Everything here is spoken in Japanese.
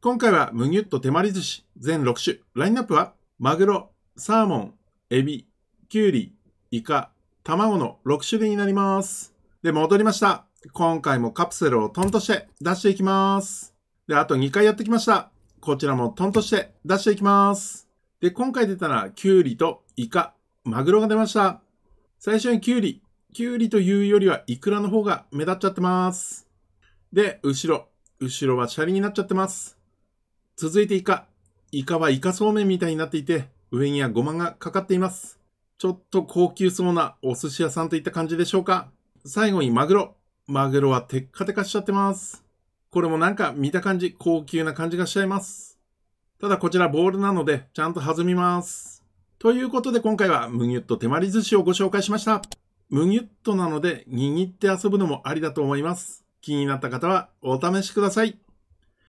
今回はむぎゅっと手まり寿司全6種。ラインナップは、マグロ、サーモン、エビ、キュウリ、イカ、卵の6種類になります。で、戻りました。今回もカプセルをトンとして出していきます。で、あと2回やってきました。こちらもトンとして出していきます。で、今回出たら、キュウリとイカ、マグロが出ました。最初にキュウリ。キュウリというよりはイクラの方が目立っちゃってます。で、後ろ。後ろはシャリになっちゃってます。続いてイカ。イカはイカそうめんみたいになっていて、上にはごまがかかっています。ちょっと高級そうなお寿司屋さんといった感じでしょうか。最後にマグロ。マグロはテッカテカしちゃってます。これもなんか見た感じ、高級な感じがしちゃいます。ただこちらボールなので、ちゃんと弾みます。ということで今回はムギュっと手まり寿司をご紹介しました。むぎゅっとなので握って遊ぶのもありだと思います。気になった方はお試しください。